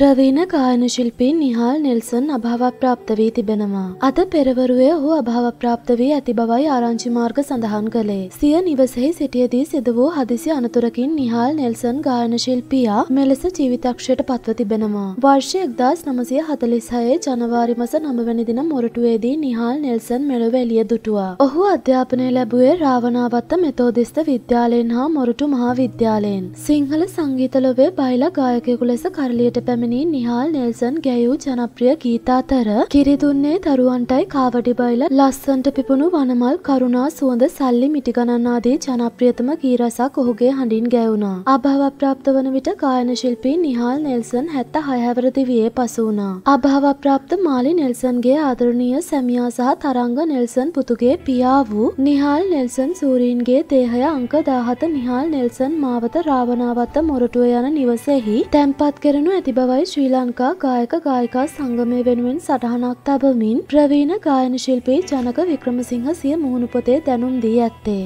ප්‍රවීණ ගායන ශිල්පී නිහාල් නෙල්සන් අභාවප්‍රාප්ත වී තිබෙනවා. අද පෙරවරුවේ ඔහු අභාවප්‍රාප්ත වී ඇති බවයි ආරංචි මාර්ග සඳහන් කළේ. සිය නිවසෙහි සිටියදී සිදු වූ හදිසි අනතුරකින් නිහාල් නෙල්සන් ගායන ශිල්පියා මෙලෙස ජීවිතක්ෂයට පත්ව තිබෙනවා. වර්ෂ 1946 ජනවාරි මාස 9 වැනි දින මොරටුවේදී නිහාල් නෙල්සන් මෙලොව එළිය දුටුවා. ඔහු අධ්‍යාපනය ලැබුවේ රාවණාවත්ත මෙතෝදිස්ත විද්‍යාලයෙන් හා මොරටු මහා විද්‍යාලයෙන්. සිංහල සංගීත ලොවේ බයිලා ගායකයෙකු ලෙස කරලියට පැමිණ ගායනී නිහාල් නේල්සන් ගැයූ ජනප්‍රිය ගීත අතර කිරිදුන්නේ දරුවන්ටයි කාවඩි බයිලා ලස්සන්ට පිපුණු වනමල් කරුණා සුවඳ සල්ලි මිටිගණන් ආදී ජනප්‍රියතම ගී රසක් ඔහුගේ හඬින් ගැයුණා. අභාවප්‍රාප්ත වන විට ගායන ශිල්පී නිහාල් නෙල්සන් 76 හැවරදි වියේ පසු වුණා. අභාවප්‍රාප්ත මාලි නෙල්සන්ගේ ආදරණීය සැමියා සහ තරංග නෙල්සන් පුතුගේ පියා වූ නිහාල් නෙල්සන් සූරීන්ගේ දේහය අංක 17 නිහාල් නෙල්සන් මාවත රාවණාවත්ත මොරටුව යන නිවසෙහි තැන්පත් කරනු ඇති බවයි ලංකායි ශ්‍රී ලංකා ගායක ගායිකා සංගමය වෙනුවෙන් සටහනක් තබමින් ප්‍රවීණ ගායන ශිල්පී ජනක වික්‍රමසිංහ සිය මුහුණුපොතේ දැනුම් දී ඇත්තේ.